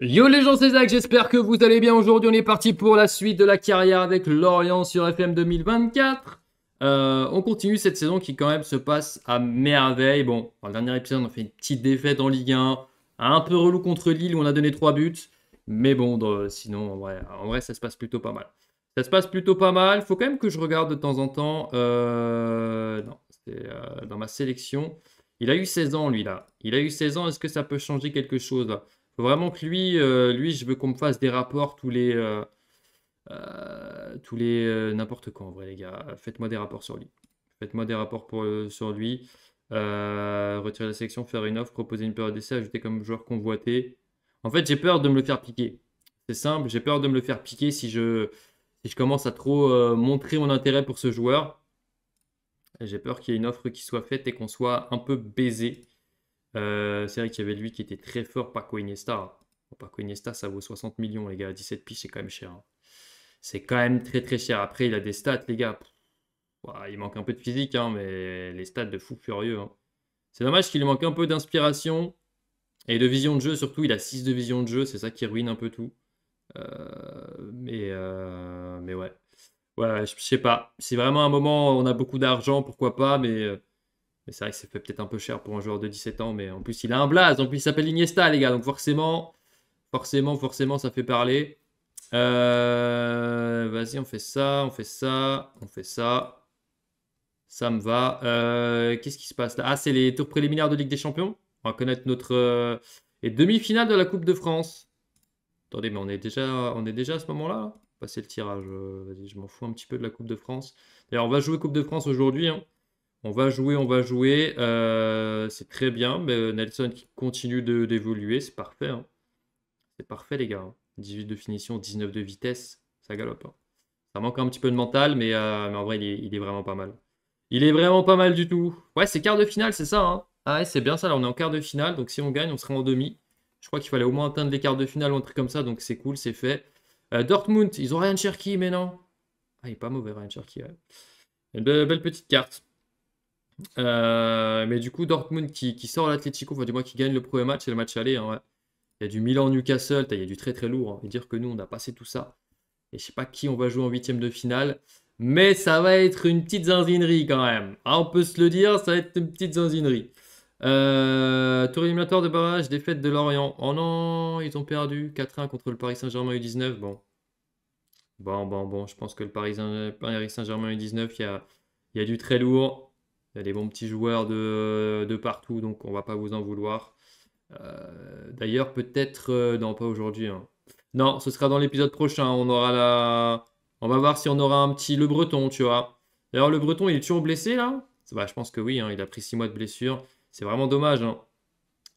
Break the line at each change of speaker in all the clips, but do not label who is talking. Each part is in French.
Yo les gens, c'est Zach, j'espère que vous allez bien. Aujourd'hui, on est parti pour la suite de la carrière avec Lorient sur FM 2024. Euh, on continue cette saison qui quand même se passe à merveille. Bon, dans le dernier épisode, on a fait une petite défaite en Ligue 1, un peu relou contre Lille où on a donné 3 buts. Mais bon, sinon, en vrai, ça se passe plutôt pas mal. Ça se passe plutôt pas mal. Faut quand même que je regarde de temps en temps. Euh, non, c'était euh, dans ma sélection. Il a eu 16 ans, lui, là. Il a eu 16 ans. Est-ce que ça peut changer quelque chose, là faut vraiment que lui, euh, lui, je veux qu'on me fasse des rapports tous les. Euh, euh, tous les. N'importe quand, en vrai, les gars. Faites-moi des rapports sur lui. Faites-moi des rapports sur lui. retirer la section, faire une offre, proposer une période d'essai, ajouter comme joueur convoité. En fait, j'ai peur de me le faire piquer. C'est simple, j'ai peur de me le faire piquer si je, si je commence à trop montrer mon intérêt pour ce joueur. J'ai peur qu'il y ait une offre qui soit faite et qu'on soit un peu baisé euh, c'est vrai qu'il y avait lui qui était très fort, Paco Iniesta. Hein. Paco Iniesta, ça vaut 60 millions, les gars. 17 piges, c'est quand même cher. Hein. C'est quand même très très cher. Après, il a des stats, les gars. il manque un peu de physique, hein, mais les stats de fou furieux. Hein. C'est dommage qu'il manque un peu d'inspiration et de vision de jeu. Surtout, il a 6 de vision de jeu. C'est ça qui ruine un peu tout. Euh, mais, euh, mais ouais. Ouais, je, sais pas. C'est vraiment un moment, on a beaucoup d'argent, pourquoi pas, mais mais c'est vrai que ça fait peut-être un peu cher pour un joueur de 17 ans, mais en plus il a un blaze, Donc, il s'appelle Iniesta les gars, donc forcément, forcément, forcément ça fait parler. Euh, vas-y, on fait ça, on fait ça, on fait ça. Ça me va. Euh, qu'est-ce qui se passe là Ah, c'est les tours préliminaires de Ligue des Champions. On va connaître notre euh, et demi-finale de la Coupe de France. Attendez, mais on est déjà, on est déjà à ce moment-là. Passer le tirage. Vas-y, je m'en fous un petit peu de la Coupe de France. D'ailleurs, on va jouer Coupe de France aujourd'hui. Hein. On va jouer, on va jouer. Euh, c'est très bien. Mais euh, Nelson qui continue d'évoluer, c'est parfait. Hein. C'est parfait, les gars. 18 hein. de finition, 19 de vitesse. Ça galope. Hein. Ça manque un petit peu de mental, mais, euh, en vrai, il est, vraiment pas mal. Il est vraiment pas mal du tout. Ouais, c'est quart de finale, c'est ça. Ah ouais, c'est bien ça. Là, on est en quart de finale. Donc, si on gagne, on sera en demi. Je crois qu'il fallait au moins atteindre les quarts de finale ou un truc comme ça. Donc, c'est cool, c'est fait. Dortmund, ils ont Ryan Cherky, mais non. Ah, il est pas mauvais, Ryan Cherky. Une belle petite carte. Euh, mais du coup, Dortmund qui, qui sort l'Atletico, enfin, du moins qui gagne le premier match, c'est le match aller. Hein, il y a du Milan-Newcastle, il y a du très très lourd. Hein. Et dire que nous, on a passé tout ça. Et je sais pas qui on va jouer en huitième de finale. Mais ça va être une petite zinzinerie quand même. Ah, on peut se le dire, ça va être une petite zinzinerie. Euh, tour éliminatoire de barrage, défaite de Lorient. Oh non, ils ont perdu 4-1 contre le Paris Saint-Germain U19. Bon. Bon, bon, bon, je pense que le Paris Saint-Germain U19, il a, il y a du très lourd. Il y a des bons petits joueurs de, de partout, donc on va pas vous en vouloir. Euh, d'ailleurs, peut-être. Euh, non, pas aujourd'hui. Hein. Non, ce sera dans l'épisode prochain. On aura la. On va voir si on aura un petit Le Breton, tu vois. D'ailleurs, Le Breton, il est toujours blessé là bah, Je pense que oui, hein. il a pris 6 mois de blessure. C'est vraiment dommage. Hein.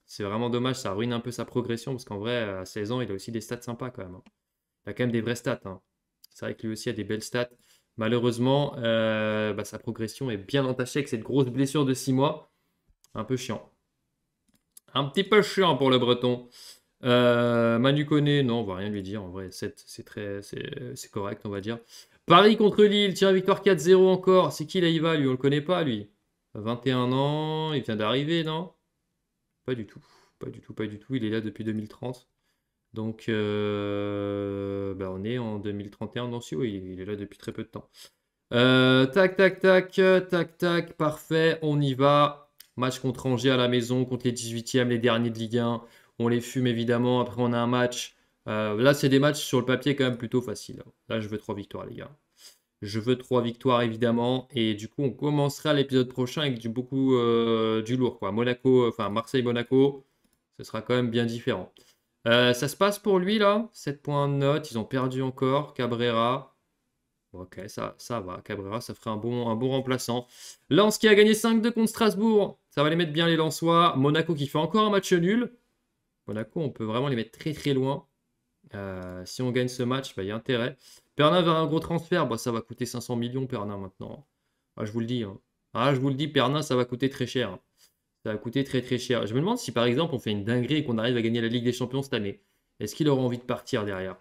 C'est vraiment dommage, ça ruine un peu sa progression parce qu'en vrai, à 16 ans, il a aussi des stats sympas quand même. Il a quand même des vraies stats. C'est vrai que lui aussi a des belles stats. Malheureusement, euh, bah, sa progression est bien entachée avec cette grosse blessure de 6 mois. Un peu chiant. Un petit peu chiant pour le breton. Euh, Manu Koné, non, on ne va rien lui dire. En vrai, c'est très, c'est correct, on va dire. Paris contre Lille, tient victoire 4-0 encore. C'est qui là, il va, lui On le connaît pas, lui. 21 ans, il vient d'arriver, non Pas du tout. Pas du tout, pas du tout. Il est là depuis 2030. Donc, euh, ben, on est en 2031. Non, si, oui, il est là depuis très peu de temps. Euh, tac, tac, tac, euh, tac, tac, parfait. On y va. Match contre Angers à la maison, contre les 18e, les derniers de Ligue 1. On les fume évidemment. Après, on a un match. là, c'est des matchs sur le papier quand même plutôt faciles. Là, je veux trois victoires, les gars. Je veux trois victoires, évidemment. Et du coup, on commencera l'épisode prochain avec du beaucoup du lourd. Quoi. Monaco, enfin Marseille-Monaco, ce sera quand même bien différent. Euh, ça se passe pour lui là, 7 points de note, ils ont perdu encore, Cabrera. Ok, ça, ça va, Cabrera, ça ferait un bon, un remplaçant. Lens qui a gagné 5-2 contre Strasbourg, ça va les mettre bien les Lensois. Monaco qui fait encore un match nul. Monaco, on peut vraiment les mettre très très loin. Euh, si on gagne ce match, bah, il y a intérêt. Pernin vers un gros transfert, bah, ça va coûter 500 millions Pernin maintenant. Ah, je vous le dis, hein. ah, je vous le dis, Pernin, ça va coûter très cher. Ça a coûté très très cher. Je me demande si par exemple on fait une dinguerie et qu'on arrive à gagner la Ligue des Champions cette année. Est-ce qu'il aura envie de partir derrière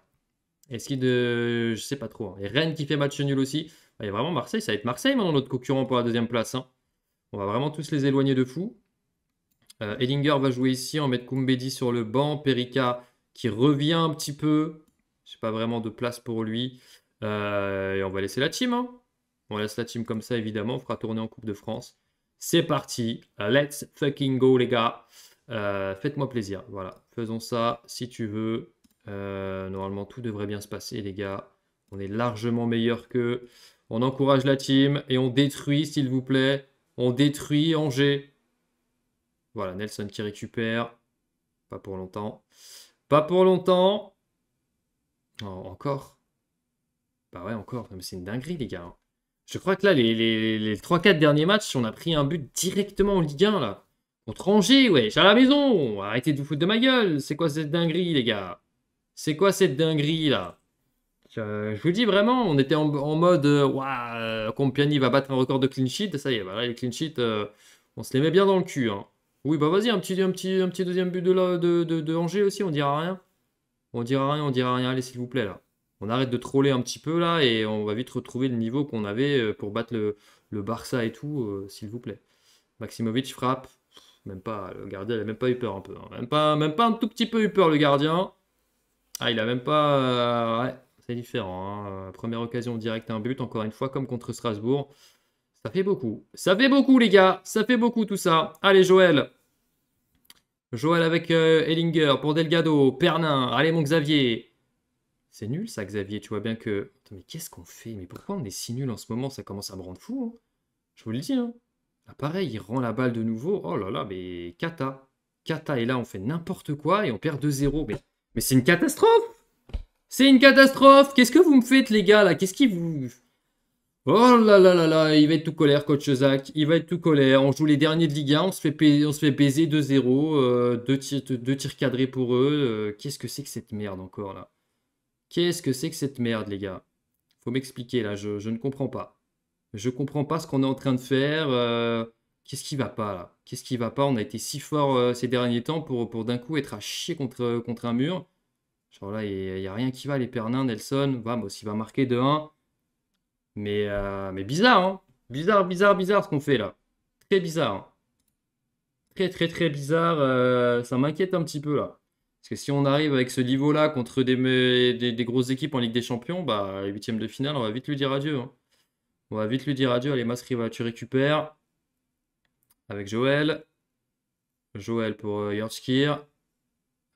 Est-ce qu'il de. Je sais pas trop. Hein. Et Rennes qui fait match nul aussi. Il y a vraiment Marseille, ça va être Marseille maintenant notre concurrent pour la deuxième place. Hein. On va vraiment tous les éloigner de fou. Euh, va jouer ici, en mettre Kumbedi sur le banc. Perica qui revient un petit peu. Je sais pas vraiment de place pour lui. Euh, et on va laisser la team. Hein. On laisse la team comme ça, évidemment. On fera tourner en Coupe de France. C'est parti. Euh, let's fucking go, les gars. Euh, faites-moi plaisir. Voilà. Faisons ça si tu veux. Euh, normalement, tout devrait bien se passer, les gars. On est largement meilleur que. On encourage la team et on détruit, s'il vous plaît. On détruit Angers. Voilà, Nelson qui récupère. Pas pour longtemps. Pas pour longtemps. Oh, encore. Bah ouais, encore. C'est une dinguerie, les gars. Je crois que là, les, les, les 3-4 derniers matchs, on a pris un but directement en Ligue 1, là. Contre Angers, ouais, à la maison, arrêtez de vous foutre de ma gueule, c'est quoi cette dinguerie, les gars C'est quoi cette dinguerie, là je, vous dis vraiment, on était en, mode, waouh, euh, Compiani va battre un record de clean sheet, ça y est, bah les clean sheets, euh, on se les met bien dans le cul, hein. Oui, bah vas-y, un petit, un, petit, un petit deuxième but de, la, de, de Angers aussi, on dira rien. On dira rien, on dira rien, allez, s'il vous plaît, là on arrête de troller un petit peu là et on va vite retrouver le niveau qu'on avait euh, pour battre le, Barça et tout, euh, s'il vous plaît. Maximovic frappe, même pas, le gardien il a même pas eu peur un peu, hein. même, pas, même pas un tout petit peu eu peur le gardien. Ah, il a même pas. Euh, ouais, c'est différent. Hein. Première occasion directe, un but, encore une fois, comme contre Strasbourg. Ça fait beaucoup. Ça fait beaucoup, les gars. Ça fait beaucoup tout ça. Allez, Joël. Joël avec Hellinger pour Delgado. Pernin. Allez, mon Xavier. C'est nul ça, Xavier. Tu vois bien que. Attends, mais qu'est-ce qu'on fait Mais pourquoi on est si nul en ce moment Ça commence à me rendre fou. Hein. Je vous le dis. Hein ah, pareil, il rend la balle de nouveau. Oh là là, mais Kata. Kata. Et là, on fait n'importe quoi et on perd 2-0. Mais, mais c'est une catastrophe C'est une catastrophe Qu'est-ce que vous me faites, les gars, là Qu'est-ce qui vous. Oh là là là là, il va être tout colère, coach Zach. Il va être tout colère. On joue les derniers de Ligue on se fait, baiser, on se fait baiser 2-0. deux, tirs, deux, tirs, cadrés pour eux. Euh, qu'est-ce que c'est que cette merde encore là Qu'est-ce que c'est que cette merde, les gars Faut m'expliquer là, je, ne comprends pas. Je comprends pas ce qu'on est en train de faire. Euh, qu'est-ce qui va pas là Qu'est-ce qui va pas On a été si fort euh, ces derniers temps pour, pour d'un coup être à chier contre, euh, contre un mur. Genre là, il n'y a, rien qui va, les Pernins, Nelson, moi aussi va marquer de 1. Mais, mais bizarre, hein Bizarre, bizarre, bizarre ce qu'on fait là. Très bizarre. Hein. très, très, très bizarre. ça m'inquiète un petit peu là. Parce que si on arrive avec ce niveau-là contre des, des, grosses équipes en Ligue des Champions, bah, les huitièmes de finale, on va vite lui dire adieu. Hein. On va vite lui dire adieu. Allez, va tu récupères. Avec Joël. Joël pour euh,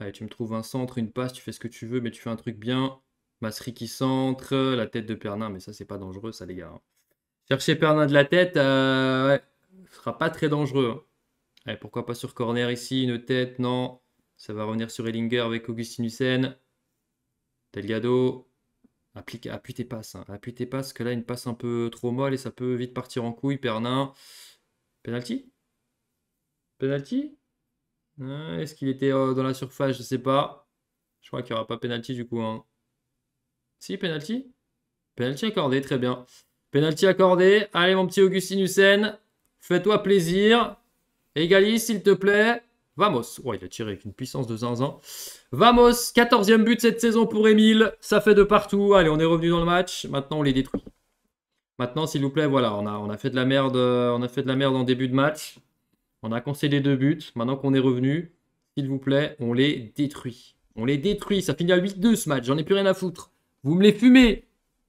Allez, tu me trouves un centre, une passe, tu fais ce que tu veux, mais tu fais un truc bien. Masri qui centre, la tête de Pernin, mais ça, c'est pas dangereux, ça, les gars. Hein. Chercher Pernin de la tête, euh, ne sera pas très dangereux. Hein. Allez, pourquoi pas sur corner ici, une tête, non. Ça va revenir sur Ellinger avec Augustin Hussein. Delgado. Applique, appuie tes passes. Hein. Appuie tes passes, que là, il passe un peu trop molle et ça peut vite partir en couille. Pernin. Penalty Penalty euh, Est-ce qu'il était euh, dans la surface Je ne sais pas. Je crois qu'il n'y aura pas penalty du coup. Hein. Si, penalty Penalty accordé, très bien. Penalty accordé. Allez, mon petit Augustin Hussein, fais-toi plaisir. Égalise, s'il te plaît. Vamos. Ouais, il a tiré avec une puissance de zinzin. Vamos, 14e but cette saison pour Emile. Ça fait de partout. Allez, on est revenu dans le match. Maintenant, on les détruit. Maintenant, s'il vous plaît, voilà, on a, on a, fait de la merde, euh, on a fait de la merde en début de match. On a concédé deux buts. Maintenant qu'on est revenu, s'il vous plaît, on les détruit. On les détruit. Ça finit à 8-2 ce match. J'en ai plus rien à foutre. Vous me les fumez.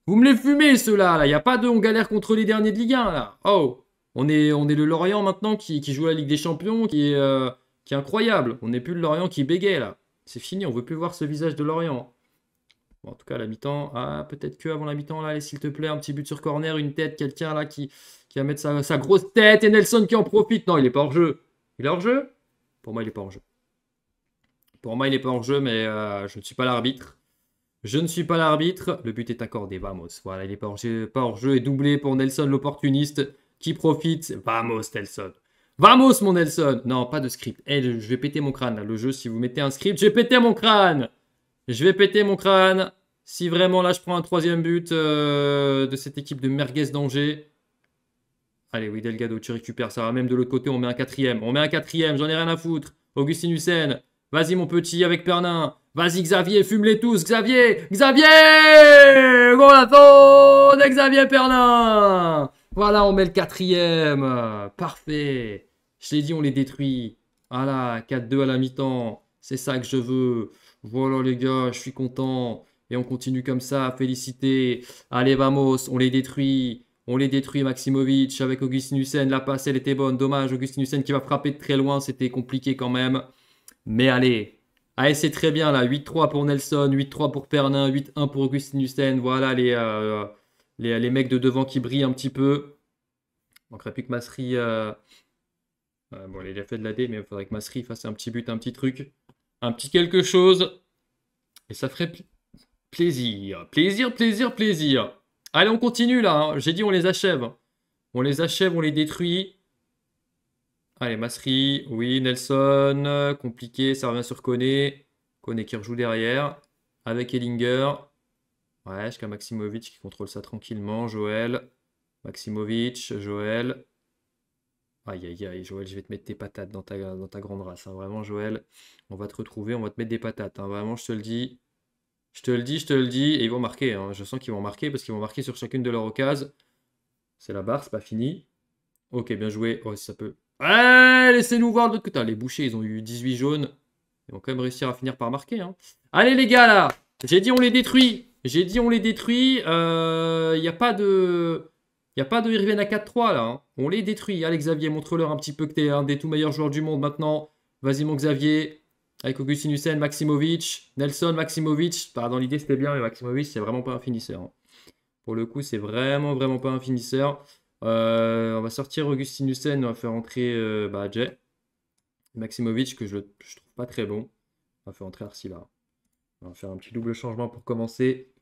Vous me les fumez, ceux-là. Là. Il n'y a pas de on galère contre les derniers de Ligue 1. Là. Oh, on est, on est le Lorient maintenant qui, qui joue la Ligue des Champions, qui est. Euh, qui est incroyable. On n'est plus de Lorient qui bégait là. C'est fini, on veut plus voir ce visage de Lorient. en tout cas, l'habitant... ah, peut-être que avant la mi-temps, s'il te plaît, un petit but sur corner, une tête, quelqu'un là qui, qui va mettre sa, grosse tête et Nelson qui en profite. Non, il n'est pas hors jeu. Il est hors jeu Pour moi, il n'est pas hors jeu. Pour moi, il n'est pas hors jeu, mais euh, je ne suis pas l'arbitre. Je ne suis pas l'arbitre. Le but est accordé, vamos. Voilà, il n'est pas jeu, pas hors jeu et doublé pour Nelson l'opportuniste qui profite. Vamos, Nelson. Vamos, mon Nelson Non, pas de script. Eh, je vais péter mon crâne, là. Le jeu, si vous mettez un script, je vais péter mon crâne Je vais péter mon crâne Si vraiment, là, je prends un troisième but euh, de cette équipe de merguez d'Angers... Allez, oui, Delgado, tu récupères ça. Même de l'autre côté, on met un quatrième. On met un quatrième, j'en ai rien à foutre. Augustin Hussein, vas-y, mon petit, avec Pernin. Vas-y, Xavier, fume-les tous. Xavier Xavier Voilà de Xavier Pernin voilà, on met le quatrième. Parfait. Je l'ai dit, on les détruit. Voilà, ah 4-2 à la mi-temps. C'est ça que je veux. Voilà les gars, je suis content. Et on continue comme ça. Félicité. Allez, vamos, on les détruit. On les détruit, Maximovic, avec Augustin Hussein. La passe, elle était bonne. Dommage, Augustin Hussein qui va frapper de très loin. C'était compliqué quand même. Mais allez. Allez, ah, c'est très bien là. 8-3 pour Nelson, 8-3 pour Pernin, 8-1 pour Augustin Hussein. Voilà les... Euh, euh, les, mecs de devant qui brillent un petit peu. Il manquerait plus que Masri. Euh, euh, bon, il a fait de la D, mais il faudrait que Masri fasse un petit but, un petit truc. Un petit quelque chose. Et ça ferait plaisir. Plaisir, plaisir, plaisir. Allez, on continue là. Hein. J'ai dit on les achève. On les achève, on les détruit. Allez, Masri, oui, Nelson, compliqué, ça revient sur Koné. Koné qui rejoue derrière, avec Ellinger. Ouais, jusqu'à Maximovic qui contrôle ça tranquillement. Joël. Maximovic, Joël. Aïe aïe aïe, Joël, je vais te mettre tes patates dans ta, dans ta grande race. Hein. Vraiment, Joël, on va te retrouver, on va te mettre des patates. Hein. Vraiment, je te le dis. Je te le dis, je te le dis. Et ils vont marquer. Hein. Je sens qu'ils vont marquer parce qu'ils vont marquer sur chacune de leurs occasions. C'est la barre, c'est pas fini. Ok, bien joué. Oh, si ça peut. Ouais, laissez-nous voir de côté. les bouchers, ils ont eu 18 jaunes. Ils vont quand même réussir à finir par marquer. Allez, les gars, là J'ai dit, on les détruit j'ai dit on les détruit. Il n'y a pas de. Il y a pas de Irvine à 4-3 là. Hein. On les détruit. Allez Xavier, montre-leur un petit peu que t'es un des tout meilleurs joueurs du monde maintenant. Vas-y mon Xavier. Avec Augustin Hussein, Maximovic, Nelson, Maximovic. Pardon, l'idée c'était bien, mais Maximovic c'est vraiment pas un finisseur. Hein. Pour le coup, c'est vraiment vraiment pas un finisseur. Euh, on va sortir Augustin Hussein, on va faire entrer euh, bah, Maximovic que je, trouve pas très bon. On va faire entrer Arsila. On va faire un petit double changement pour commencer.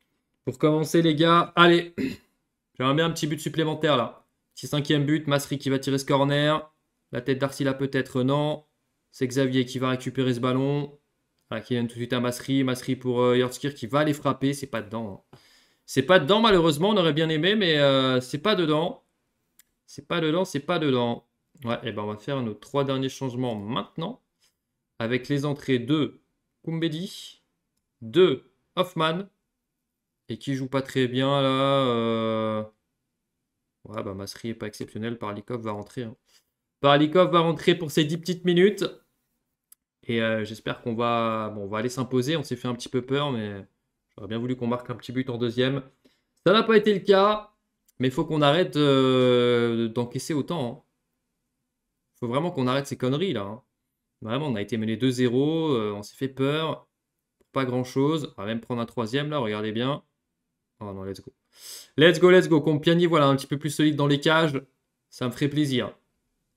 Pour commencer, les gars, allez, j'aimerais bien un petit but supplémentaire là. Petit cinquième but, Masri qui va tirer ce corner. La tête là peut-être non. C'est Xavier qui va récupérer ce ballon. Ah, qui vient tout de suite à Masri. Masri pour euh, qui va les frapper. C'est pas dedans. Hein. C'est pas dedans malheureusement. On aurait bien aimé, mais euh, c'est pas dedans. C'est pas dedans, c'est pas dedans. Ouais, et eh ben on va faire nos trois derniers changements maintenant. Avec les entrées de Kumbedi, de Hoffman. Et qui joue pas très bien là. Euh... Ouais, bah Masri est pas exceptionnel. Parlikov va rentrer. Hein. Parlikov va rentrer pour ses 10 petites minutes. Et euh, j'espère qu'on va, on va aller s'imposer. On s'est fait un petit peu peur, mais j'aurais bien voulu qu'on marque un petit but en deuxième. Ça n'a pas été le cas, mais il faut qu'on arrête euh, d'encaisser autant. Il hein. faut vraiment qu'on arrête ces conneries là. Hein. Vraiment, on a été mené 2-0, euh, on s'est fait peur pas grand-chose. On va même prendre un troisième là, regardez bien. Oh non, let's go. Let's go, let's go. Compiani, voilà, un petit peu plus solide dans les cages. Ça me ferait plaisir.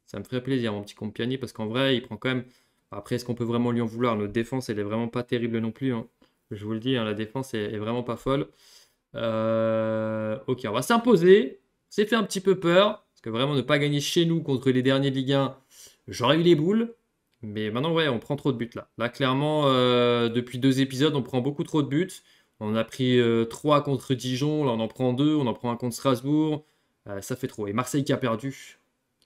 Ça me ferait plaisir, mon petit Compiani, parce qu'en vrai, il prend quand même... Après, est-ce qu'on peut vraiment lui en vouloir Notre défense, elle est vraiment pas terrible non plus. Hein. Je vous le dis, hein, la défense est, vraiment pas folle. Euh, ok, on va s'imposer. C'est fait un petit peu peur. Parce que vraiment, ne pas gagner chez nous contre les derniers de Ligue 1, j'aurais eu les boules. Mais maintenant, ouais, on prend trop de buts là. Là, clairement, euh, depuis deux épisodes, on prend beaucoup trop de buts. On a pris euh, trois contre Dijon, là on en prend deux, on en prend un contre Strasbourg. Euh, ça fait trop. Et Marseille qui a perdu.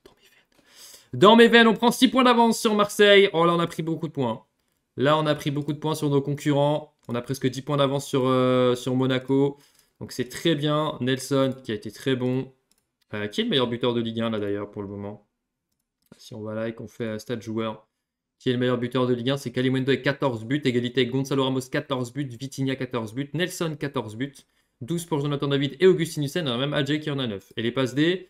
Dans mes veines. Dans mes veines, on prend six points d'avance sur Marseille. Oh là, on a pris beaucoup de points. Là, on a pris beaucoup de points sur nos concurrents. On a presque 10 points d'avance sur, sur Monaco. Donc c'est très bien. Nelson qui a été très bon. qui est le meilleur buteur de Ligue 1 là d'ailleurs pour le moment Si on va là et qu'on fait stade joueur qui est le meilleur buteur de Ligue 1, c'est Kalimundo avec 14 buts, égalité avec Gonzalo Ramos 14 buts, Vitinha 14 buts, Nelson 14 buts, 12 pour Jonathan David et Augustin Hussein, même Adjay qui en a 9. Et les passes D,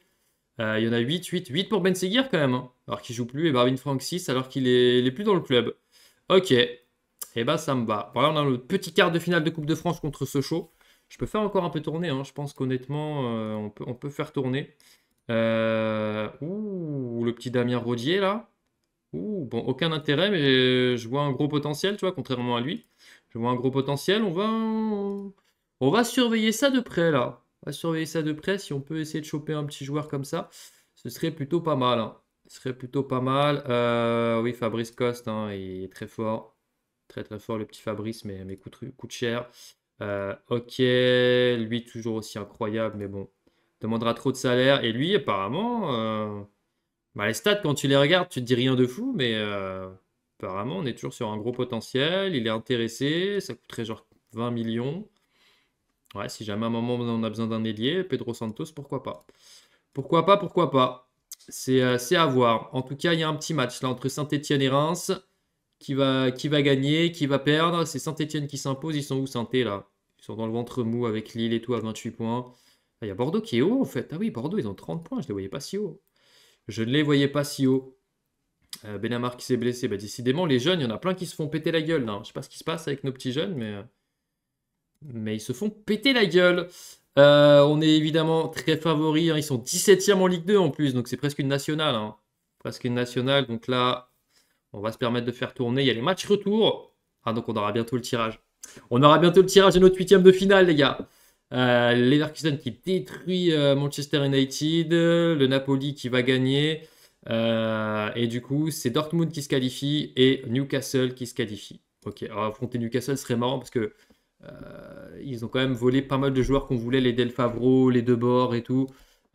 euh, il y en a 8, 8, 8 pour Ben Seguir quand même, hein, alors qu'il joue plus, et Barvin Frank 6, alors qu'il est, plus dans le club. Ok, et bah ça me va. Voilà, on a le petit quart de finale de Coupe de France contre Sochaux. Je peux faire encore un peu tourner, hein, je pense qu'honnêtement, euh, on, peut, on peut faire tourner. Euh, ouh, le petit Damien Rodier là. Ouh, bon, aucun intérêt, mais je vois un gros potentiel, tu vois, contrairement à lui. Je vois un gros potentiel. On va, on va surveiller ça de près, là. On va surveiller ça de près. Si on peut essayer de choper un petit joueur comme ça, ce serait plutôt pas mal. Hein. Ce serait plutôt pas mal. Euh, oui, Fabrice Coste, hein, il est très fort. Très, très fort, le petit Fabrice, mais, mais coûte, cher. Euh, ok, lui, toujours aussi incroyable, mais bon, demandera trop de salaire. Et lui, apparemment... Euh, bah, les stats, quand tu les regardes, tu te dis rien de fou, mais euh, apparemment, on est toujours sur un gros potentiel. Il est intéressé, ça coûterait genre 20 millions. Ouais, si jamais à un moment on a besoin d'un ailier, Pedro Santos, pourquoi pas Pourquoi pas, pourquoi pas euh, C'est à voir. En tout cas, il y a un petit match là entre Saint-Etienne et Reims. Qui va, qui va gagner, qui va perdre C'est Saint-Etienne qui s'impose. Ils sont où Saint-Etienne là Ils sont dans le ventre mou avec Lille et tout à 28 points. Ah, il y a Bordeaux qui est haut en fait. Ah oui, Bordeaux, ils ont 30 points. Je ne les voyais pas si haut. Je ne les voyais pas si haut. Euh, Benamar qui s'est blessé. Bah, décidément, les jeunes, il y en a plein qui se font péter la gueule. Je ne sais pas ce qui se passe avec nos petits jeunes, mais, euh, mais ils se font péter la gueule. Euh, on est évidemment très favoris. Hein. Ils sont 17e en Ligue 2 en plus, donc c'est presque une nationale. Hein. Presque une nationale. Donc là, on va se permettre de faire tourner. Il y a les matchs retour. Ah, donc on aura bientôt le tirage. On aura bientôt le tirage de notre huitième de finale, les gars. Euh, Leverkusen qui détruit euh, Manchester United, le Napoli qui va gagner. Euh, et du coup, c'est Dortmund qui se qualifie et Newcastle qui se qualifie. Ok, alors affronter Newcastle serait marrant parce que euh, ils ont quand même volé pas mal de joueurs qu'on voulait, les Del Favreau, les Debord et tout.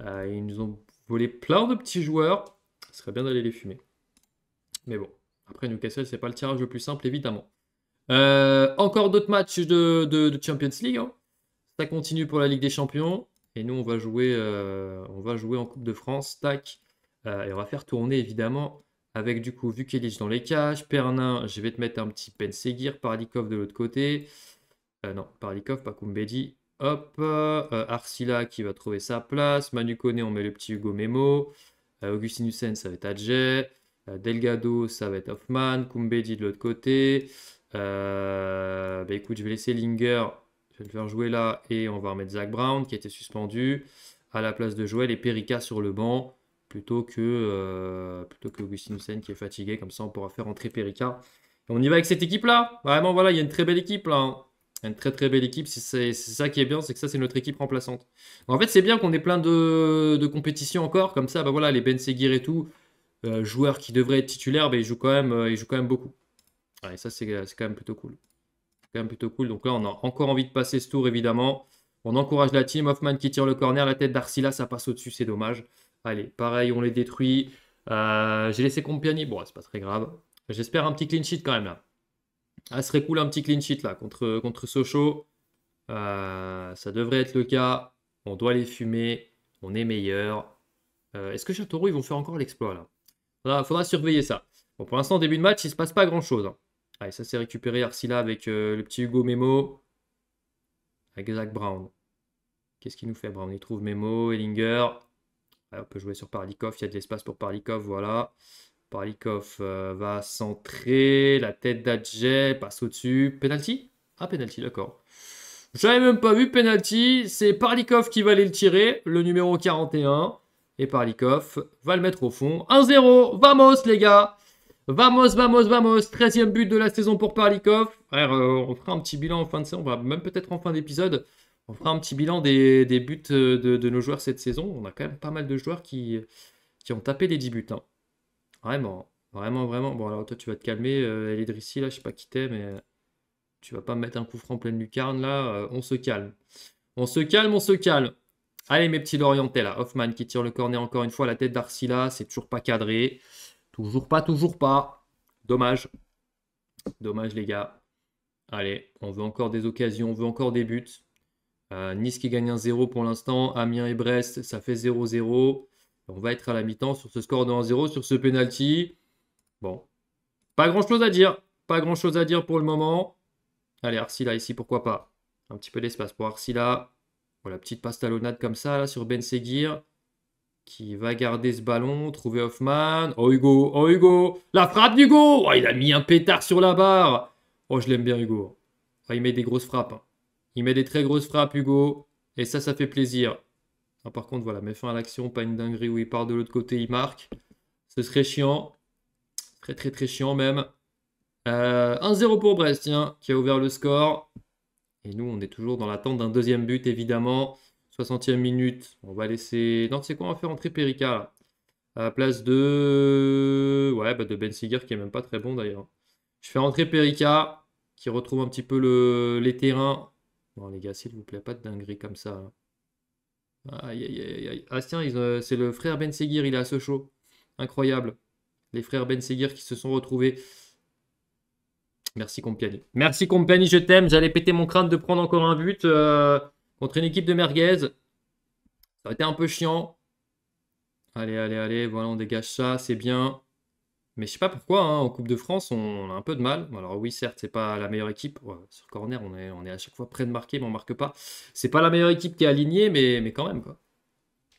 ils nous ont volé plein de petits joueurs. Ce serait bien d'aller les fumer. Mais bon, après Newcastle, c'est pas le tirage le plus simple évidemment. encore d'autres matchs de, Champions League. Hein continue pour la Ligue des Champions. Et nous, on va jouer, euh, on va jouer en Coupe de France. Tac. Euh, et on va faire tourner, évidemment, avec du coup Vukelic dans les cages. Pernin, je vais te mettre un petit par Parlikov de l'autre côté. Euh, non, Parlikov, pas Kumbedi. Hop. Arsila qui va trouver sa place. Manu Kone, on met le petit Hugo Memo. Augustin Hussein, ça va être Adjet. Delgado, ça va être Hoffman. Kumbedi de l'autre côté. bah écoute, je vais laisser Linger je vais le faire jouer là et on va remettre Zach Brown qui était suspendu à la place de Joël et Perica sur le banc plutôt que, euh, plutôt que Sen qui est fatigué. Comme ça, on pourra faire entrer Perica. on y va avec cette équipe-là. Vraiment, voilà, il y a une très belle équipe là. Hein. une très très belle équipe. C'est ça qui est bien, c'est que ça, c'est notre équipe remplaçante. En fait, c'est bien qu'on ait plein de, compétitions encore. Comme ça, bah voilà, les Ben Seguir et tout, euh, joueurs qui devraient être titulaires, bah, ils, jouent quand même, euh, quand même beaucoup. et ça, c'est quand même plutôt cool quand même plutôt cool. Donc là, on a encore envie de passer ce tour, évidemment. On encourage la team. Hoffman qui tire le corner. La tête d'Arsila, ça passe au-dessus, c'est dommage. Allez, pareil, on les détruit. Euh, j'ai laissé Compiani. Bon, c'est pas très grave. J'espère un petit clean sheet quand même là. Ah, ce serait cool un petit clean sheet là contre, contre Sochaux. Euh, ça devrait être le cas. On doit les fumer. On est meilleur. Euh, est-ce que Châteauroux, ils vont faire encore l'exploit là Il faudra, surveiller ça. Bon, pour l'instant, début de match, il se passe pas grand-chose. Hein ça s'est récupéré Arsila avec euh, le petit Hugo Memo. Avec Zach Brown. Qu'est-ce qu'il nous fait Brown Il trouve Memo, Ellinger. on peut jouer sur Parlikov. Il y a de l'espace pour Parlikov. Voilà. Parlikov euh, va centrer. La tête d'Adjet passe au-dessus. Penalty Ah, penalty, d'accord. J'avais même pas vu penalty. C'est Parlikov qui va aller le tirer. Le numéro 41. Et Parlikov va le mettre au fond. 1-0. Vamos, les gars Vamos, vamos, vamos. 13e but de la saison pour Parlikov. Euh, on fera un petit bilan en fin de saison. va même peut-être en fin d'épisode. On fera un petit bilan des, buts euh, de, nos joueurs cette saison. On a quand même pas mal de joueurs qui, ont tapé les 10 buts. Hein. Vraiment. Vraiment, vraiment. Bon, alors toi, tu vas te calmer. Euh, elle là, je sais pas qui t'es, mais euh, tu vas pas mettre un coup franc pleine lucarne, là. on se calme. On se calme, on se calme. Allez, mes petits Lorientais, là. Hoffman qui tire le cornet encore une fois. La tête d'Arsila, c'est toujours pas cadré. Toujours pas, toujours pas. Dommage. Dommage, les gars. Allez, on veut encore des occasions, on veut encore des buts. Euh, nice qui gagne un 0 pour l'instant. Amiens et Brest, ça fait 0-0. On va être à la mi-temps sur ce score de 1-0, sur ce penalty. Bon, pas grand-chose à dire. Pas grand-chose à dire pour le moment. Allez, Arsila ici, pourquoi pas. Un petit peu d'espace pour Arsila. Voilà, petite pastalonnade comme ça, là, sur Ben Seguir qui va garder ce ballon, trouver Hoffman. Oh Hugo, oh Hugo, la frappe d'Hugo oh, Il a mis un pétard sur la barre Oh, je l'aime bien Hugo. Oh, il met des grosses frappes. Hein. Il met des très grosses frappes Hugo. Et ça, ça fait plaisir. Ah, par contre, voilà, met fin à l'action, pas une dinguerie où il part de l'autre côté, il marque. Ce serait chiant. Très très très chiant même. 1-0 euh, pour Brest, qui a ouvert le score. Et nous, on est toujours dans l'attente d'un deuxième but, évidemment. 60e minute, on va laisser. Non, tu quoi, on va faire entrer Perica là. À la place de. Ouais, bah de Ben Seguir qui est même pas très bon d'ailleurs. Je fais entrer Perica qui retrouve un petit peu le... les terrains. Bon, les gars, s'il vous plaît, pas de dinguerie comme ça. Hein. Aïe, aïe, aïe, aïe. Ah tiens, euh, c'est le frère Ben Seguir, il est à ce show. Incroyable. Les frères Ben Seguir qui se sont retrouvés. Merci Compagnie. Merci Compagnie, je t'aime. J'allais péter mon crâne de prendre encore un but. Euh, Contre une équipe de merguez, ça aurait été un peu chiant. Allez, allez, allez, voilà, on dégage ça, c'est bien. Mais je sais pas pourquoi, hein, en Coupe de France, on a un peu de mal. Alors oui, certes, c'est pas la meilleure équipe. sur corner, on est, on est à chaque fois près de marquer, mais on marque pas. C'est pas la meilleure équipe qui est alignée, mais, mais quand même, quoi.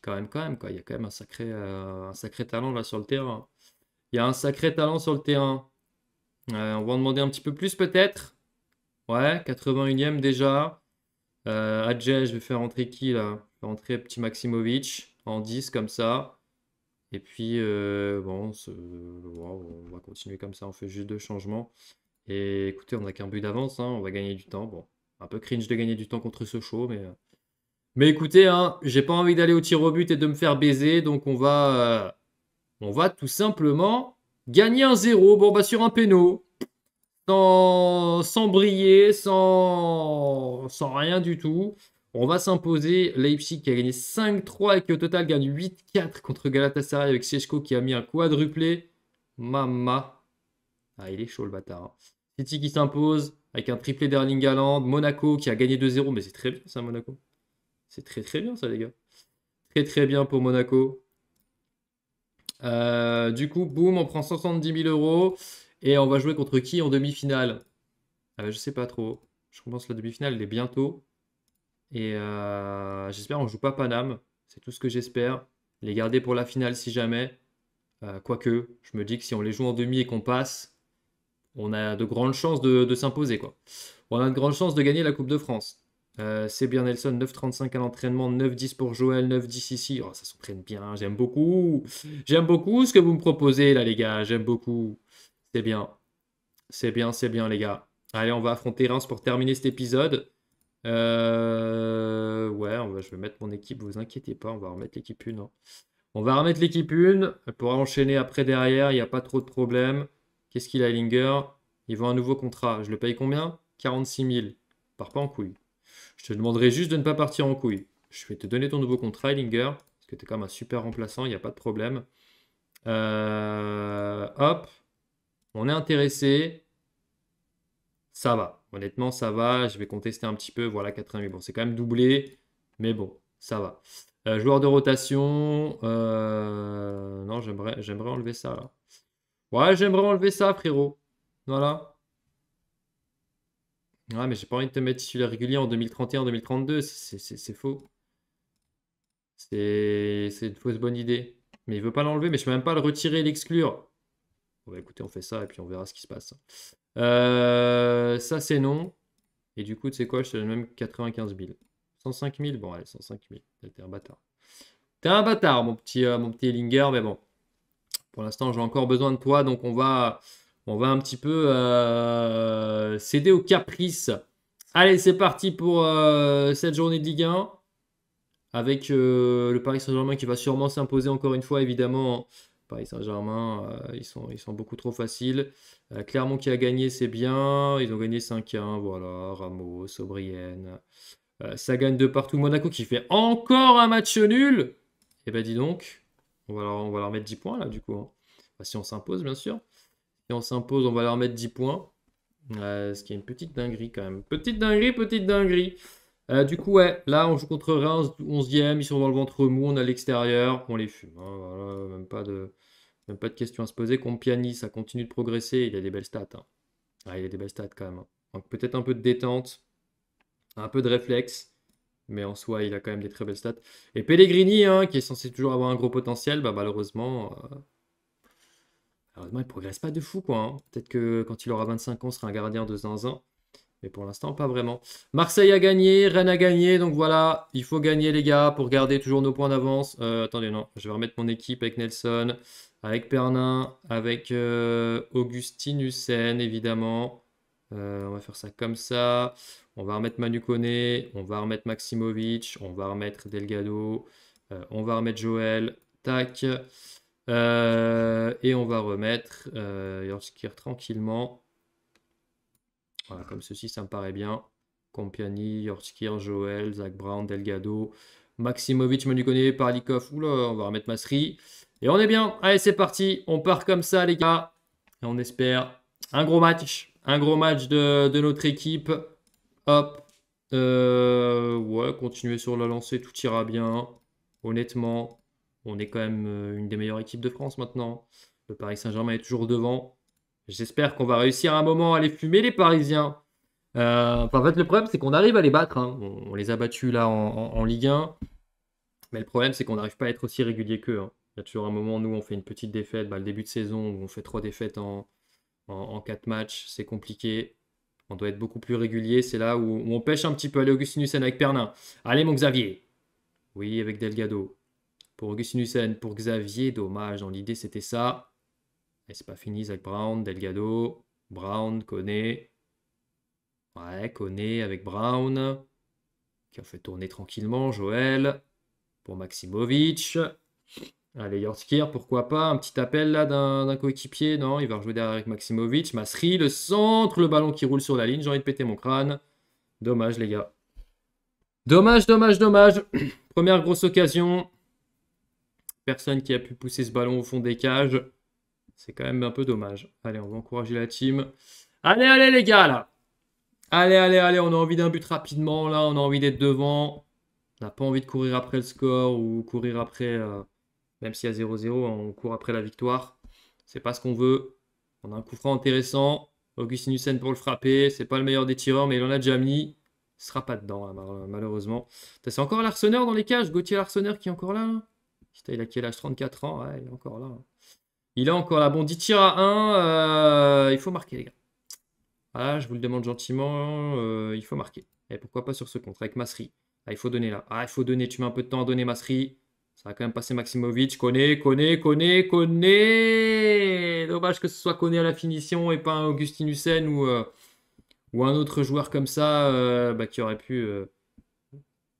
Quand même, quand même, quoi. Il y a quand même un sacré, euh, un sacré talent là sur le terrain. Il y a un sacré talent sur le terrain. Euh, on va en demander un petit peu plus peut-être. Ouais, 81e déjà. Euh, je vais faire entrer qui là Je vais entrer petit Maximovic en 10 comme ça. Et puis, euh, bon, on va continuer comme ça. On fait juste deux changements. Et écoutez, on n'a qu'un but d'avance. Hein, on va gagner du temps. Bon, un peu cringe de gagner du temps contre show, mais. Euh. Mais écoutez, hein, j'ai pas envie d'aller au tir au but et de me faire baiser, donc on va, euh, on va tout simplement gagner un zéro. Bon, bah sur un péno sans, briller, sans, sans rien du tout. On va s'imposer. Leipzig qui a gagné 5-3 et qui au total gagne 8-4 contre Galatasaray avec Sechko qui a mis un quadruplé. Mama. Ah, il est chaud le bâtard. Hein. City qui s'impose avec un triplé d'Erling Haaland. Monaco qui a gagné 2-0. Mais c'est très bien ça, Monaco. C'est très très bien ça, les gars. Très très bien pour Monaco. Euh, du coup, boum, on prend 70 000 euros. Et on va jouer contre qui en demi-finale ah bah, Je sais pas trop. Je commence la demi-finale, elle est bientôt. Et euh, j'espère j'espère ne joue pas Paname. C'est tout ce que j'espère. Les garder pour la finale si jamais. Euh, quoique, je me dis que si on les joue en demi et qu'on passe, on a de grandes chances de, s'imposer. quoi. On a de grandes chances de gagner la Coupe de France. Euh, c'est bien Nelson, 9,35 à l'entraînement, 9,10 pour Joël, 9,10 ici. Oh, ça s'entraîne bien, j'aime beaucoup. J'aime beaucoup ce que vous me proposez là, les gars, j'aime beaucoup. C'est bien. C'est bien, c'est bien, les gars. Allez, on va affronter Reims pour terminer cet épisode. Euh, ouais, je vais mettre mon équipe, vous inquiétez pas, on va remettre l'équipe 1. Hein. On va remettre l'équipe 1 pourra enchaîner après derrière, il n'y a pas trop de problème. Qu'est-ce qu'il a, Linger Il veut un nouveau contrat. Je le paye combien 46 000. Pars pas en couille. Je te demanderai juste de ne pas partir en couille. Je vais te donner ton nouveau contrat, Linger, parce que tu es quand même un super remplaçant, il n'y a pas de problème. Euh, hop, on est intéressé, ça va. Honnêtement, ça va. Je vais contester un petit peu. Voilà, 88. Bon, c'est quand même doublé, mais bon, ça va. Euh, joueur de rotation. Euh, non, j'aimerais, j'aimerais enlever ça là. Ouais, j'aimerais enlever ça, frérot. Voilà. Ouais, mais j'ai pas envie de te mettre titulaire régulier en 2031-2032. C'est faux. C'est une fausse bonne idée. Mais il veut pas l'enlever, mais je peux même pas le retirer et l'exclure on va bah, écouter, on fait ça et puis on verra ce qui se passe. Euh, ça, c'est non. Et du coup, tu sais quoi, je te donne même 95 000. 105 000 Bon, allez, 105 000. T'es un bâtard. T'es un bâtard, mon petit, euh, mon petit Ellinger, mais bon. Pour l'instant, j'ai encore besoin de toi, donc on va, on va un petit peu euh, céder aux caprices. Allez, c'est parti pour cette journée de Ligue 1. Avec le Paris Saint-Germain qui va sûrement s'imposer encore une fois, évidemment, Paris Saint-Germain, euh, ils, sont, ils sont beaucoup trop faciles. Euh, Clermont qui a gagné, c'est bien. Ils ont gagné 5-1. Voilà, Ramos, Aubrienne, euh, ça gagne de partout. Monaco qui fait encore un match nul. Eh ben dis donc, on va, leur, on va leur mettre 10 points là du coup. Hein. si on s'impose, bien sûr. Si on s'impose, on va leur mettre 10 points. ce qui est une petite dinguerie quand même. Petite dinguerie, petite dinguerie. Euh, du coup, ouais, là, on joue contre Reims, 11e, ils sont dans le ventre mou, on à l'extérieur, on les fume. Hein, même pas de, même pas de questions à se poser. Compiani, ça continue de progresser, il a des belles stats. Ah, il a des belles stats quand même. Hein. Donc peut-être un peu de détente, un peu de réflexe, mais en soi, il a quand même des très belles stats. Et Pellegrini, qui est censé toujours avoir un gros potentiel, bah, malheureusement, euh, malheureusement, il progresse pas de fou, quoi. Peut-être que quand il aura 25 ans, il sera un gardien de zinzin. Mais pour l'instant, pas vraiment. Marseille a gagné, Rennes a gagné. Donc voilà, il faut gagner, les gars, pour garder toujours nos points d'avance. Euh, attendez, non, je vais remettre mon équipe avec Nelson, avec Pernin, avec euh, Augustine Hussein, évidemment. Euh, on va faire ça comme ça. On va remettre Manu Koné, on va remettre Maximovic, on va remettre Delgado, euh, on va remettre Joël. Tac. et on va remettre Yorskir tranquillement. Voilà, comme ceci, ça me paraît bien. Compiani, Jorskir, Joel, Zach Brown, Delgado, Maximovic, Menukoné, Parlikov. Oula, on va remettre Masri. Et on est bien. Allez, c'est parti. On part comme ça, les gars. Et on espère un gros match. Un gros match de, notre équipe. Hop. Euh, ouais, continuer sur la lancée, tout ira bien. Honnêtement, on est quand même euh, une des meilleures équipes de France maintenant. Le Paris Saint-Germain est toujours devant. J'espère qu'on va réussir un moment à les fumer, les Parisiens. Euh, en fait, le problème, c'est qu'on arrive à les battre. Hein. On, les a battus là en, Ligue 1. Mais le problème, c'est qu'on n'arrive pas à être aussi régulier qu'eux. Hein. Il y a toujours un moment, nous, on fait une petite défaite. Bah, le début de saison, où on fait trois défaites en, quatre matchs, c'est compliqué. On doit être beaucoup plus régulier. C'est là où, on pêche un petit peu. Allez, Augustinusen avec Pernin. Allez, mon Xavier. Oui, avec Delgado. Pour Augustin Augustinusen, pour Xavier, dommage. l'idée, c'était ça. Et c'est pas fini, avec Brown, Delgado, Brown, connaît Ouais, connaît avec Brown, qui a fait tourner tranquillement, Joël, pour Maximovic. Allez, Yorskir, pourquoi pas Un petit appel là d'un coéquipier. Non, il va rejouer derrière avec Maximovic. Masri, le centre, le ballon qui roule sur la ligne. J'ai envie de péter mon crâne. Dommage, les gars. Dommage, dommage, dommage. Première grosse occasion. Personne qui a pu pousser ce ballon au fond des cages. C'est quand même un peu dommage. Allez, on va encourager la team. Allez, allez, les gars, là. Allez, allez, allez, on a envie d'un but rapidement, là. On a envie d'être devant. On n'a pas envie de courir après le score ou courir après, euh, même s'il y a 0-0, hein, on court après la victoire. C'est pas ce qu'on veut. On a un coup franc intéressant. Augustin Hussein pour le frapper. C'est pas le meilleur des tireurs, mais il en a déjà mis. Il sera pas dedans, hein, malheureusement. C'est encore l'Arseneur dans les cages. Gauthier l'Arseneur qui est encore là. là. Hein. il a quel âge 34 ans. Ouais, il est encore là. Il a encore la bon, 10 tirs à 1. Euh, il faut marquer, les gars. Voilà, je vous le demande gentiment. Euh, il faut marquer. Et pourquoi pas sur ce contre avec Masri. Ah, il faut donner là. Ah, il faut donner. Tu mets un peu de temps à donner Masri. Ça va quand même passer Maximovic. connais, connaît, connais. connaît. Dommage que ce soit Koné à la finition et pas un Augustin Hussein ou, euh, ou un autre joueur comme ça bah, qui aurait pu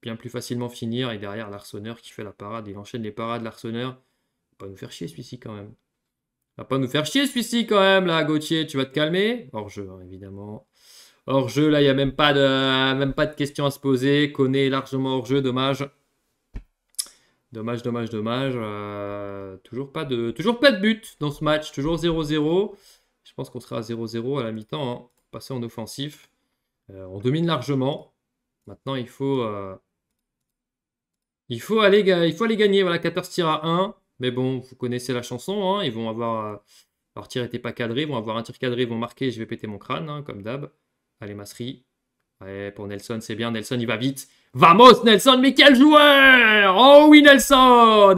bien plus facilement finir. Et derrière, l'Arseneur qui fait la parade. Il enchaîne les parades, va Pas nous faire chier celui-ci quand même. Va pas nous faire chier celui-ci quand même, là, Gauthier, tu vas te calmer. Hors jeu, hein, évidemment. Hors jeu, là, il n'y a même pas, de, même pas de questions à se poser. Connaît largement hors jeu, dommage. Dommage, dommage, dommage. Euh, toujours, pas de, toujours pas de but dans ce match. Toujours 0-0. Je pense qu'on sera à 0-0 à la mi-temps. Hein. Passer en offensif. Euh, on domine largement. Maintenant, il faut, euh, il, faut aller, il faut aller gagner. Voilà, 14 tirs à 1. Mais bon, vous connaissez la chanson, hein, ils vont avoir. Euh, leur tir n'était pas cadré, ils vont avoir un tir cadré, ils vont marquer, je vais péter mon crâne, hein, comme d'hab. Allez, Masri. Ouais, pour Nelson, c'est bien, Nelson, il va vite. Vamos, Nelson, mais quel joueur Oh oui, Nelson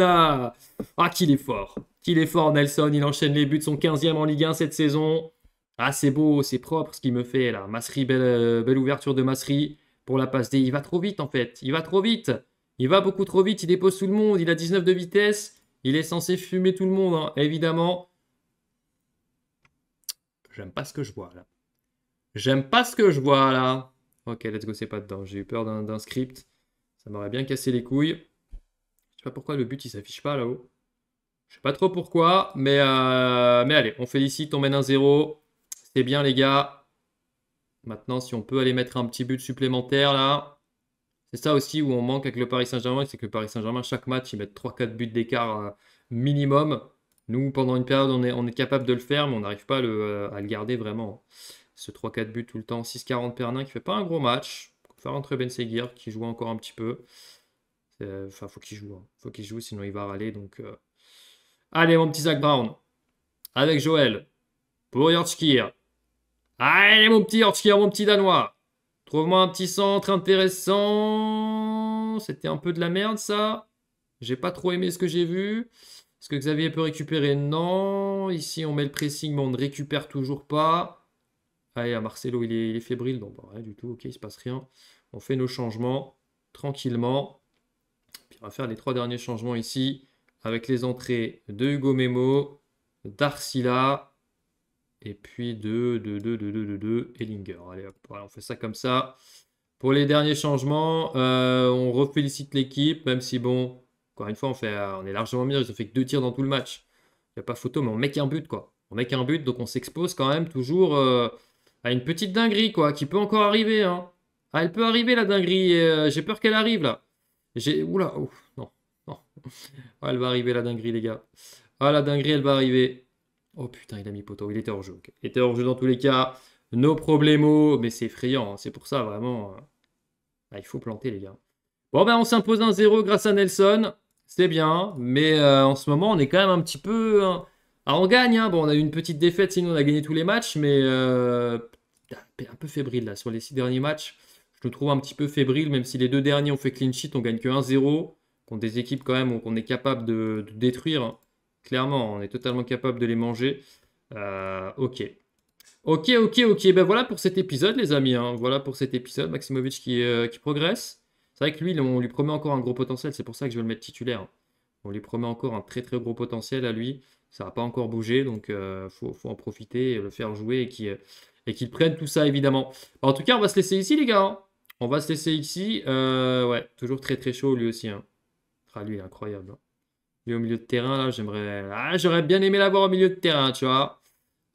Ah, ah qu'il est fort Qu'il est fort, Nelson, il enchaîne les buts, son 15e en Ligue 1 cette saison. Ah, c'est beau, c'est propre ce qu'il me fait là. Masri, belle, euh, belle ouverture de Masri pour la passe D. Il va trop vite en fait, il va trop vite. Il va beaucoup trop vite, il dépose tout le monde, il a 19 de vitesse. Il est censé fumer tout le monde, hein. évidemment. J'aime pas ce que je vois là. J'aime pas ce que je vois là. Ok, let's go, c'est pas dedans. J'ai eu peur d'un script. Ça m'aurait bien cassé les couilles. Je sais pas pourquoi le but il s'affiche pas là-haut. Je sais pas trop pourquoi, mais, euh, mais allez, on félicite, on mène un 0. C'est bien les gars. Maintenant, si on peut aller mettre un petit but supplémentaire là. C'est ça aussi où on manque avec le Paris Saint-Germain, c'est que le Paris Saint-Germain, chaque match, ils mettent 3-4 buts d'écart euh, minimum. Nous, pendant une période, on est, on est capable de le faire, mais on n'arrive pas à le, euh, garder vraiment. Ce 3-4 buts tout le temps, 6-40 Pernin qui fait pas un gros match. Faire rentrer Ben Seguir qui joue encore un petit peu. Euh, enfin, faut qu'il joue. Hein. Faut qu'il joue, sinon il va râler. Donc, Allez, mon petit Zach Brown. Avec Joël. Pour Yortskir. Allez, mon petit Yortskir, mon petit Danois. Trouve-moi un petit centre intéressant. C'était un peu de la merde, ça. J'ai pas trop aimé ce que j'ai vu. Est-ce que Xavier peut récupérer Non. Ici, on met le pressing, mais on ne récupère toujours pas. Allez, à Marcelo, il est, il est fébrile. Non, bah, du tout. Ok, il se passe rien. On fait nos changements tranquillement. Puis on va faire les trois derniers changements ici avec les entrées de Hugo Memo, d'Arsila et puis 2, 2, 2, 2, 2, 2, Ellinger. Allez, hop, on fait ça comme ça. Pour les derniers changements, euh, on refélicite l'équipe, même si, bon, encore une fois, on, fait, euh, on est largement mieux. Ils ont fait que deux tirs dans tout le match. Il n'y a pas photo, mais on met qu'un but, quoi. On met qu'un but, donc on s'expose quand même toujours euh, à une petite dinguerie, quoi, qui peut encore arriver. Hein. Ah, elle peut arriver, la dinguerie. J'ai peur qu'elle arrive, là. J'ai... Oula, non, non. elle va arriver, la dinguerie, les gars. Ah, la dinguerie, elle va arriver. Oh putain, il a mis poteau. Il était hors jeu. Il était hors jeu dans tous les cas. Nos problemo. mais c'est effrayant. Hein. C'est pour ça vraiment. Euh, bah, il faut planter, les gars. Bon, ben, on s'impose un 0 grâce à Nelson. C'est bien. Mais euh, en ce moment, on est quand même un petit peu. Hein, ah, on gagne. Hein. Bon, on a eu une petite défaite, sinon on a gagné tous les matchs. Mais euh, un peu fébrile là sur les six derniers matchs. Je le trouve un petit peu fébrile, même si les deux derniers ont fait clean sheet, on gagne que 1-0. Contre des équipes quand même qu'on est capable de détruire. Clairement, on est totalement capable de les manger. Euh, ok. Ok, ok, ok. Ben voilà pour cet épisode, les amis. Hein. Voilà pour cet épisode. Maximovic euh, qui, progresse. C'est vrai que lui, on lui promet encore un gros potentiel. C'est pour ça que je vais le mettre titulaire. Hein. On lui promet encore un très très gros potentiel à lui. Ça n'a pas encore bougé, donc il euh, faut, en profiter, et le faire jouer et qu'il prenne tout ça, évidemment. En tout cas, on va se laisser ici, les gars. Hein. On va se laisser ici. ouais, toujours très très chaud lui aussi. Hein. Ah, lui, incroyable au milieu de terrain, là, j'aimerais. Ah, j'aurais bien aimé l'avoir au milieu de terrain, tu vois.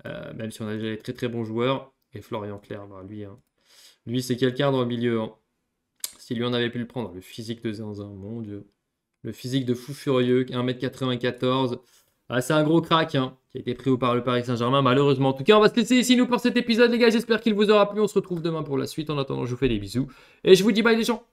Euh, même si on a déjà des très très bons joueurs. Et Florian Claire, bah, lui, hein. lui c'est quelqu'un dans le milieu. Hein. Si lui on avait pu le prendre, le physique de Zinzin, mon dieu. Le physique de fou furieux, 1m94. Ah, c'est un gros crack hein, qui a été pris par le Paris Saint-Germain, malheureusement. En tout cas, on va se laisser ici, nous, pour cet épisode, les gars. J'espère qu'il vous aura plu. On se retrouve demain pour la suite. En attendant, je vous fais des bisous. Et je vous dis bye, les gens.